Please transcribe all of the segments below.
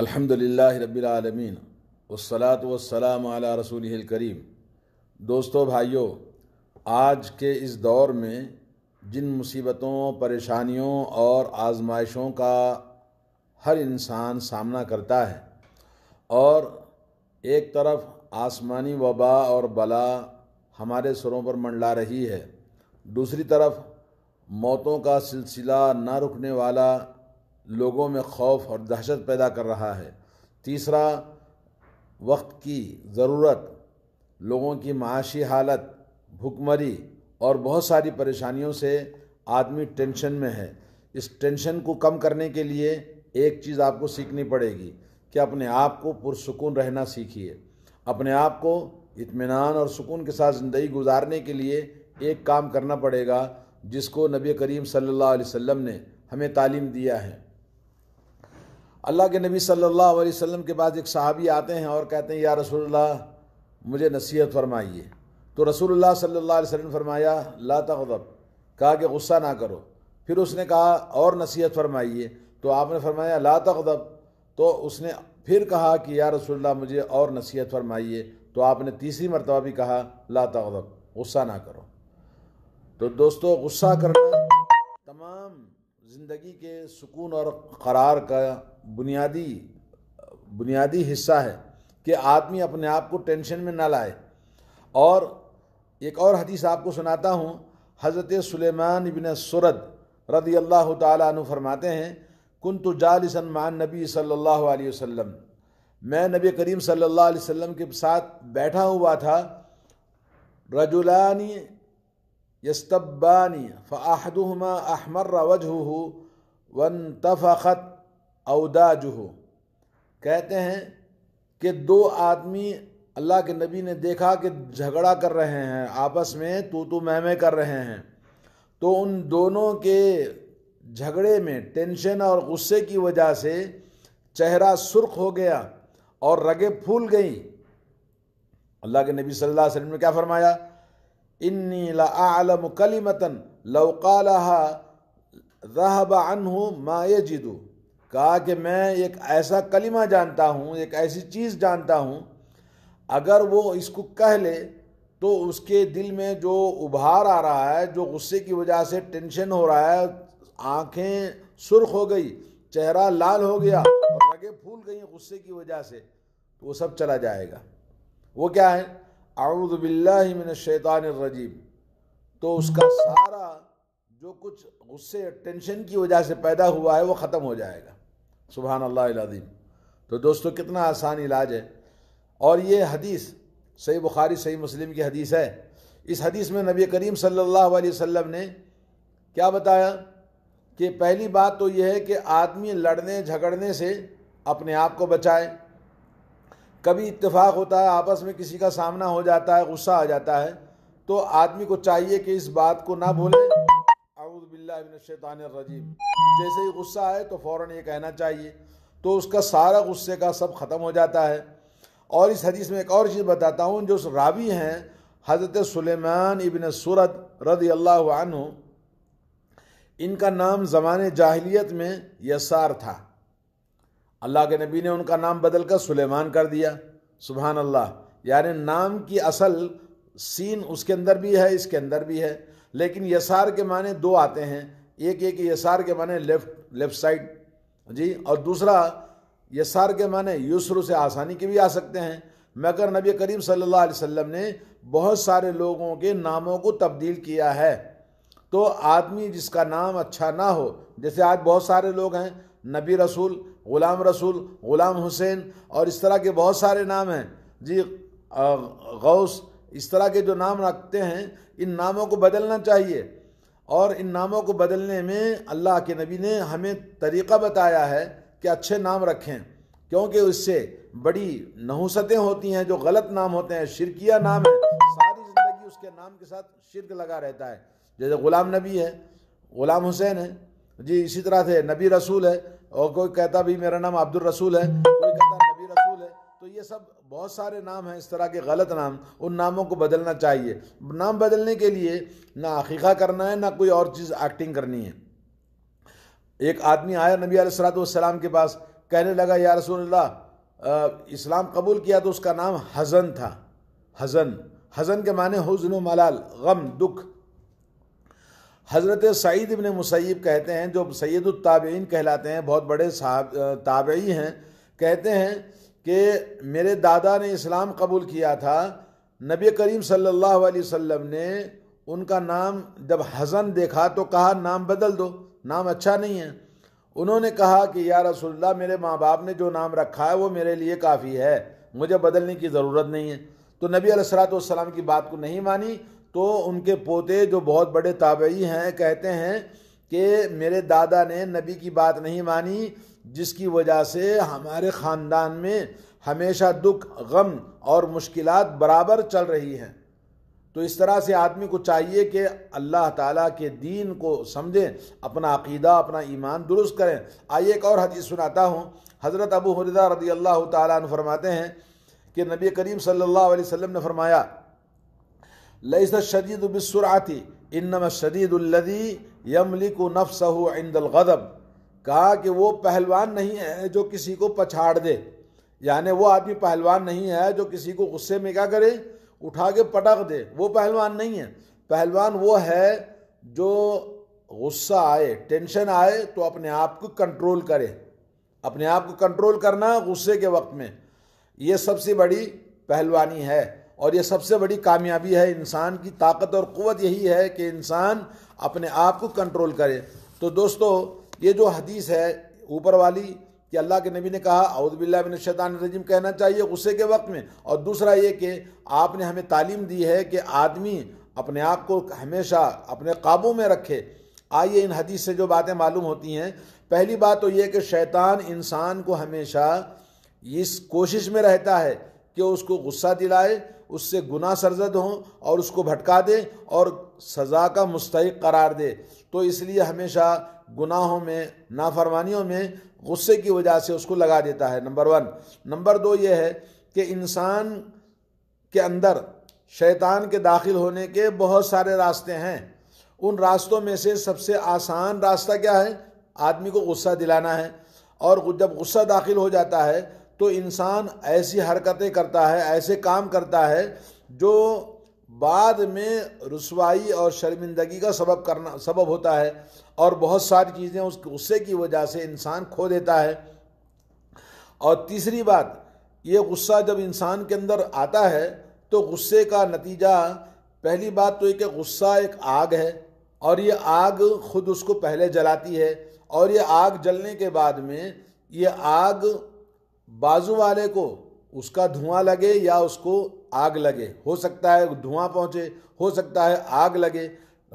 अल्हम्दुलिल्लाह रब्बिलआलमीन वसलात वसलाम आला रसूल करीम दोस्तों भाइयों आज के इस दौर में जिन मुसीबतों परेशानियों और आजमाइशों का हर इंसान सामना करता है और एक तरफ आसमानी वबा और बला हमारे सरों पर मंडला रही है दूसरी तरफ मौतों का सिलसिला न रुकने वाला लोगों में खौफ और दहशत पैदा कर रहा है तीसरा वक्त की ज़रूरत लोगों की माशी हालत भुखमरी और बहुत सारी परेशानियों से आदमी टेंशन में है इस टेंशन को कम करने के लिए एक चीज़ आपको सीखनी पड़ेगी कि अपने आप को पुरसकून रहना सीखिए अपने आप को इतमान और सुकून के साथ ज़िंदगी गुजारने के लिए एक काम करना पड़ेगा जिसको नबी करीम सल्लल्लाहु अलैहि वसल्लम ने हमें तालीम दिया है अल्लाह के नबी सल्लल्लाहु अलैहि वसल्लम के पास एक सहाबी आते हैं और कहते हैं या रसूलुल्लाह मुझे नसीहत फरमाइए तो रसूलुल्लाह सल्लल्लाहु अलैहि वसल्लम फरमाया ला तगदब कहा कि गुस्सा ना करो फिर उसने कहा और नसीहत फरमाइए तो आपने फरमाया ला तगदब तो उसने फिर कहा कि या रसूलुल्लाह मुझे और नसीहत फरमाइए तो आपने तीसरी मरतबा भी कहा ला तगदब गुस्सा ना करो तो दोस्तों गुस्सा करना तमाम ज़िंदगी के सुकून और करार का बुनियादी बुनियादी हिस्सा है कि आदमी अपने आप को टेंशन में ना लाए और एक और हदीस आपको सुनाता हूँ हज़रत सुलेमान इबन सुरद रदी अल्लाह तु फरमाते हैं कुन तो जालसन मान नबी सल्लल्लाहु अलैहि वसल्लम मैं नबी करीम सल्लल्लाहु अलैहि वसल्लम के साथ बैठा हुआ था रजुलानी यस्तबानी फ़ाहदुमा अहमर वजह वन तफ़त अवदाजुह कहते हैं कि दो आदमी अल्लाह के नबी ने देखा कि झगड़ा कर रहे हैं आपस में तो तो महमे कर रहे हैं तो उन दोनों के झगड़े में टेंशन और गुस्से की वजह से चेहरा सुर्ख हो गया और रगे फूल गई अल्लाह के नबी सल्लल्लाहु अलैहि वसल्लम ने क्या फरमाया इन्नी आलम कलीमतन लौकाल रहबा अनहु मा जिदू कहा कि मैं एक ऐसा कलिमा जानता हूँ एक ऐसी चीज़ जानता हूँ अगर वो इसको कह ले तो उसके दिल में जो उभार आ रहा है जो गुस्से की वजह से टेंशन हो रहा है आंखें सुर्ख हो गई चेहरा लाल हो गया और आगे फूल गई गुस्से की वजह से तो वो सब चला जाएगा वो क्या है आउदबिल्लिन शैतान रजीम तो उसका सारा जो कुछ गुस्से टेंशन की वजह से पैदा हुआ है वो ख़त्म हो जाएगा सुबहान अल्लाज़ीम तो दोस्तों कितना आसान इलाज है और ये हदीस सही बुखारी सही मुस्लिम की हदीस है इस हदीस में नबी करीम सल्लल्लाहु अलैहि वसल्लम ने क्या बताया कि पहली बात तो यह है कि आदमी लड़ने झगड़ने से अपने आप को बचाए कभी इत्तेफाक होता है आपस में किसी का सामना हो जाता है गुस्सा आ जाता है तो आदमी को चाहिए कि इस बात को ना भूलें रजीम जैसे ही गुस्सा आए तो फ़ौर ये कहना चाहिए तो उसका सारा गुस्से का सब ख़त्म हो जाता है और इस हदीस में एक और चीज़ बताता हूँ जो रावी हैं हज़रत सुलेमान इबन सूरत रदी अल्लाह इनका नाम ज़मान जाहलीत में यसार था अल्लाह के नबी ने उनका नाम बदल कर सुलेमान कर दिया सुबहानल्ला यानि नाम की असल सीन उसके अंदर भी है इसके अंदर भी है लेकिन यसार के माने दो आते हैं एक एक यसार के माने लेफ्ट लेफ्ट साइड जी और दूसरा यसार के माने यूसर से आसानी के भी आ सकते हैं मगर नबी करीम सल्लल्लाहु अलैहि वसल्लम ने बहुत सारे लोगों के नामों को तब्दील किया है तो आदमी जिसका नाम अच्छा ना हो जैसे आज बहुत सारे लोग हैं नबी रसूल ग़ुलाम रसूल ग़ुलाम हुसैन और इस तरह के बहुत सारे नाम हैं जी गौस इस तरह के जो नाम रखते हैं इन नामों को बदलना चाहिए और इन नामों को बदलने में अल्लाह के नबी ने हमें तरीक़ा बताया है कि अच्छे नाम रखें क्योंकि उससे बड़ी नहुसतें होती हैं जो गलत नाम होते हैं शिरकिया नाम है सारी ज़िंदगी उसके नाम के साथ शिरक लगा रहता है जैसे ग़ुलाम नबी है ग़ुलाम हुसैन है जी इसी तरह से नबी रसूल है और कोई कहता भी मेरा नाम अब्दुल रसूल है कोई कहता ये सब बहुत सारे नाम हैं इस तरह के गलत नाम उन नामों को बदलना चाहिए नाम बदलने के लिए ना अकीका करना है ना कोई और चीज़ एक्टिंग करनी है एक आदमी आया नबी सलाम के पास कहने लगा या रसूल्ला इस्लाम कबूल किया तो उसका नाम हज़न था हज़न हज़न के माने हुजन मलाल गम दुख हज़रत सईद इबन मुसैब कहते हैं जो सैदुलताबीन कहलाते हैं बहुत बड़े साहब ताबई हैं कहते हैं कि मेरे दादा ने इस्लाम कबूल किया था नबी करीम सल्लल्लाहु अलैहि वसल्लम ने उनका नाम जब हसन देखा तो कहा नाम बदल दो नाम अच्छा नहीं है उन्होंने कहा कि या रसोल्ला मेरे माँ बाप ने जो नाम रखा है वो मेरे लिए काफ़ी है मुझे बदलने की ज़रूरत नहीं है तो नबी अलैहिस्सलाम की बात को नहीं मानी तो उनके पोते जो बहुत बड़े ताबई हैं कहते हैं कि मेरे दादा ने नबी की बात नहीं मानी जिसकी वजह से हमारे ख़ानदान में हमेशा दुख गम और मुश्किलात बराबर चल रही हैं तो इस तरह से आदमी को चाहिए कि अल्लाह ताला के दीन को समझें अपना अकीदा अपना ईमान दुरुस्त करें आइए एक और हदीस सुनाता हूँ हज़रत अबू हरदा रदी अल्लाह तन फरमाते हैं कि नबी करीम सल्ला वसम ने फरमाया लईस शदीद बिसराती इनम शदीदी यमलिक नफ़ सहू गदब कहा कि वो पहलवान नहीं है जो किसी को पछाड़ दे यानी वो आदमी पहलवान नहीं है जो किसी को गुस्से में क्या करे उठा के पटक दे वो पहलवान नहीं है पहलवान वो है जो गुस्सा आए टेंशन आए तो अपने आप को कंट्रोल करे अपने आप को कंट्रोल करना गुस्से के वक्त में ये सबसे बड़ी पहलवानी है और ये सबसे बड़ी कामयाबी है इंसान की ताकत और क़वत यही है कि इंसान अपने आप को कंट्रोल करे तो दोस्तों ये जो हदीस है ऊपर वाली कि अल्लाह के नबी ने कहा शैतान रजीम कहना चाहिए गुस्से के वक्त में और दूसरा ये कि आपने हमें तालीम दी है कि आदमी अपने आप को हमेशा अपने काबू में रखे आइए इन हदीस से जो बातें मालूम होती हैं पहली बात तो ये कि शैतान इंसान को हमेशा इस कोशिश में रहता है कि उसको गुस्सा दिलाए उससे गुना सरजद हों और उसको भटका दे और सज़ा का मुस्तक करार दे तो इसलिए हमेशा गुनाहों में नाफरमानियों में गुस्से की वजह से उसको लगा देता है नंबर वन नंबर दो ये है कि इंसान के अंदर शैतान के दाखिल होने के बहुत सारे रास्ते हैं उन रास्तों में से सबसे आसान रास्ता क्या है आदमी को गुस्सा दिलाना है और जब गुस्सा दाखिल हो जाता है तो इंसान ऐसी हरकतें करता है ऐसे काम करता है जो बाद में रसवाई और शर्मिंदगी का सबब करना सबब होता है और बहुत सारी चीज़ें उस गुस्से की वजह से इंसान खो देता है और तीसरी बात ये गुस्सा जब इंसान के अंदर आता है तो गुस्से का नतीजा पहली बात तो एक गुस्सा एक आग है और ये आग खुद उसको पहले जलाती है और ये आग जलने के बाद में ये आग बाजू वाले को उसका धुआं लगे या उसको आग लगे हो सकता है धुआं पहुँचे हो सकता है आग लगे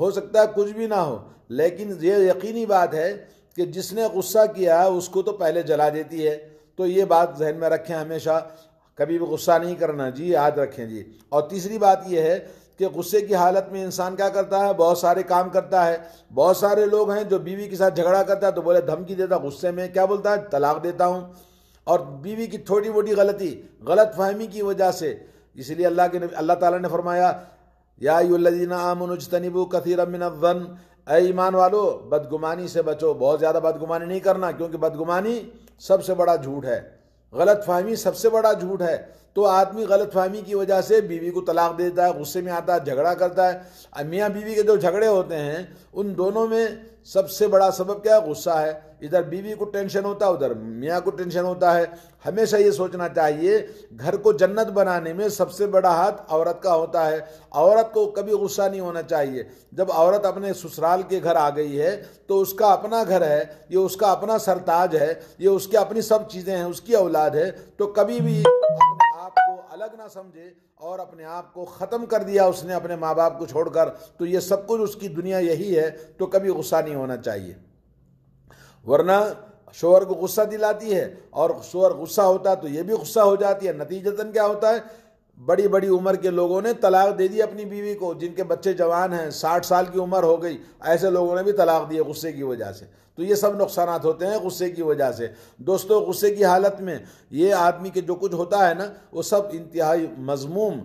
हो सकता है कुछ भी ना हो लेकिन ये यकीनी बात है कि जिसने गुस्सा किया उसको तो पहले जला देती है तो ये बात जहन में रखें हमेशा कभी भी गुस्सा नहीं करना जी याद रखें जी और तीसरी बात यह है कि गुस्से की हालत में इंसान क्या करता है बहुत सारे काम करता है बहुत सारे लोग हैं जो बीवी के साथ झगड़ा करता है तो बोले धमकी देता गुस्से में क्या बोलता है तलाक देता हूँ और बीवी की थोड़ी मोटी गलती गलत फहमी की वजह से इसलिए अल्लाह के अल्लाह ताला ने फरमाया या युल्लजीना कथी रमिन मिनवन ए ईमान वालो बदगुमानी से बचो बहुत ज़्यादा बदगुमानी नहीं करना क्योंकि बदगुमानी सबसे बड़ा झूठ है गलत फहमी सबसे बड़ा झूठ है तो आदमी गलत फहमी की वजह से बीवी को तलाक दे देता है गुस्से में आता है झगड़ा करता है मियाँ बीवी के जो झगड़े होते हैं उन दोनों में सबसे बड़ा सबब क्या है गुस्सा है इधर बीवी को टेंशन होता है उधर मियाँ को टेंशन होता है हमेशा ये सोचना चाहिए घर को जन्नत बनाने में सबसे बड़ा हाथ औरत का होता है औरत को कभी गुस्सा नहीं होना चाहिए जब औरत अपने ससुराल के घर आ गई है तो उसका अपना घर है ये उसका अपना सरताज है ये उसकी अपनी सब चीज़ें हैं उसकी औलाद है तो कभी भी आप को अलग ना समझे और अपने आप को ख़त्म कर दिया उसने अपने माँ बाप को छोड़कर तो ये सब कुछ उसकी दुनिया यही है तो कभी गुस्सा नहीं होना चाहिए वरना शोहर को गुस्सा दिलाती है और शोहर गुस्सा होता है तो ये भी गुस्सा हो जाती है नतीजतन क्या होता है बड़ी बड़ी उम्र के लोगों ने तलाक दे दी अपनी बीवी को जिनके बच्चे जवान हैं साठ साल की उम्र हो गई ऐसे लोगों ने भी तलाक दिए गुस्से की वजह से तो ये सब नुकसान होते हैं गुस्से की वजह से दोस्तों गुस्से की हालत में ये आदमी के जो कुछ होता है ना वो सब इंतहाई मजमूम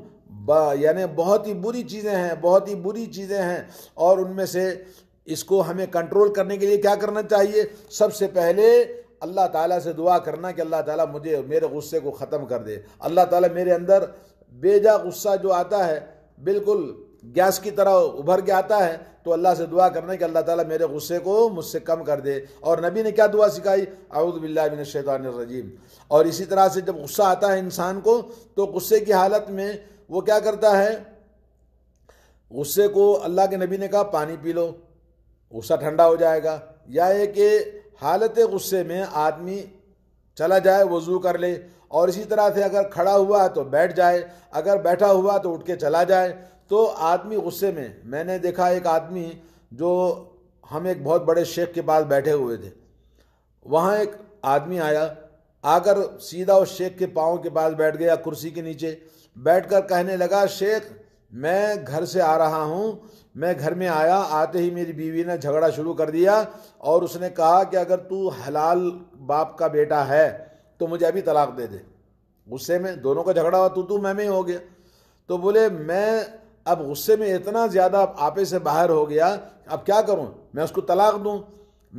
यानी बहुत ही बुरी चीज़ें हैं बहुत ही बुरी चीज़ें हैं और उनमें से इसको हमें कंट्रोल करने के लिए क्या करना चाहिए सबसे पहले अल्लाह ताला से दुआ करना कि अल्लाह ताला मुझे मेरे गुस्से को ख़त्म कर दे अल्लाह ताला मेरे अंदर बेजा गुस्सा जो आता है बिल्कुल गैस की तरह उभर के आता है तो अल्लाह से दुआ करना कि अल्लाह ताला मेरे गुस्से को मुझसे कम कर दे और नबी ने क्या दुआ सिखाई अउदबिल्लाशैतरजीम और इसी तरह से जब गुस्सा आता है इंसान को तो गुस्से की हालत में वो क्या करता है गुस्से को अल्लाह के नबी ने कहा पानी पी लो गुस्सा ठंडा हो जाएगा या ये कि हालत गुस्से में आदमी चला जाए वज़ू कर ले और इसी तरह से अगर खड़ा हुआ तो बैठ जाए अगर बैठा हुआ तो उठ के चला जाए तो आदमी गुस्से में मैंने देखा एक आदमी जो हम एक बहुत बड़े शेख के पास बैठे हुए थे वहाँ एक आदमी आया आकर सीधा उस शेख के पाँव के पास बैठ गया कुर्सी के नीचे बैठकर कहने लगा शेख मैं घर से आ रहा हूँ मैं घर में आया आते ही मेरी बीवी ने झगड़ा शुरू कर दिया और उसने कहा कि अगर तू हलाल बाप का बेटा है तो मुझे अभी तलाक दे दे गुस्से में दोनों का झगड़ा हुआ तू तू तो मैं में हो गया तो बोले मैं अब गुस्से में इतना ज़्यादा आपे से बाहर हो गया अब क्या करूँ मैं उसको तलाक दूँ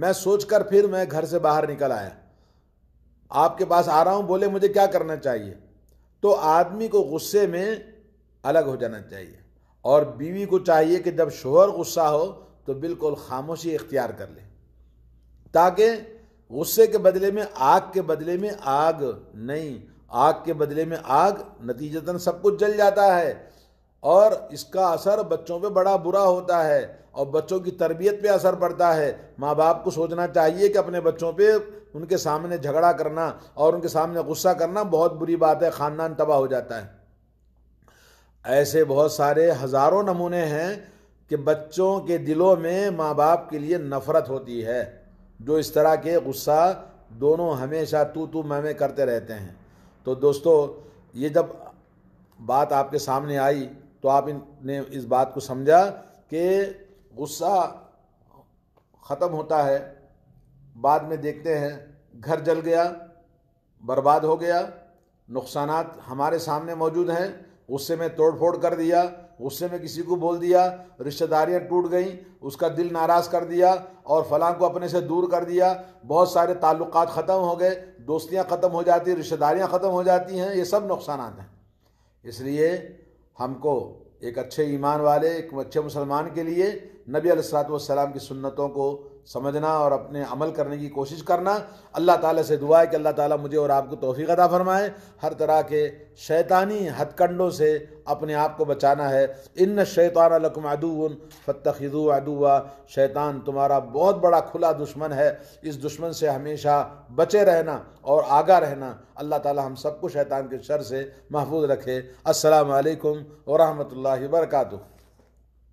मैं सोच कर फिर मैं घर से बाहर निकल आया आपके पास आ रहा हूँ बोले मुझे क्या करना चाहिए तो आदमी को गुस्से में अलग हो जाना चाहिए और बीवी को चाहिए कि जब शोहर गुस्सा हो तो बिल्कुल खामोशी इख्तियार कर ले ताकि गुस्से के बदले में आग के बदले में आग नहीं आग के बदले में आग नतीजतन सब कुछ जल जाता है और इसका असर बच्चों पे बड़ा बुरा होता है और बच्चों की तरबियत पे असर पड़ता है माँ बाप को सोचना चाहिए कि अपने बच्चों पे उनके सामने झगड़ा करना और उनके सामने गुस्सा करना बहुत बुरी बात है ख़ानदान तबाह हो जाता है ऐसे बहुत सारे हज़ारों नमूने हैं कि बच्चों के दिलों में माँ बाप के लिए नफ़रत होती है जो इस तरह के गुस्सा दोनों हमेशा तू तू मैं मैं करते रहते हैं तो दोस्तों ये जब बात आपके सामने आई तो आपने इस बात को समझा कि गुस्सा ख़त्म होता है बाद में देखते हैं घर जल गया बर्बाद हो गया नुकसान हमारे सामने मौजूद हैं उससे मैं तोड़फोड़ कर दिया उससे मैं किसी को बोल दिया रिश्तेदारियां टूट गईं उसका दिल नाराज़ कर दिया और फलां को अपने से दूर कर दिया बहुत सारे ताल्लुक ख़त्म हो गए दोस्तियां ख़त्म हो जाती रिश्तेदारियां ख़त्म हो जाती हैं ये सब नुकसान हैं इसलिए हमको एक अच्छे ईमान वाले एक अच्छे मुसलमान के लिए नबी अलैहि की सुन्नतों को समझना और अपने अमल करने की कोशिश करना अल्लाह ताला से दुआ है कि अल्लाह ताला मुझे और आपको तोहफ़ी अदा फरमाए हर तरह के शैतानी हथकंडों से अपने आप को बचाना है इन शैतान लकम अदून फ़तखु अदुआ शैतान तुम्हारा बहुत बड़ा खुला दुश्मन है इस दुश्मन से हमेशा बचे रहना और आगा रहना अल्लाह ताला हम सबको शैतान के शर से महफूज रखे असलकम वरहमल वर्का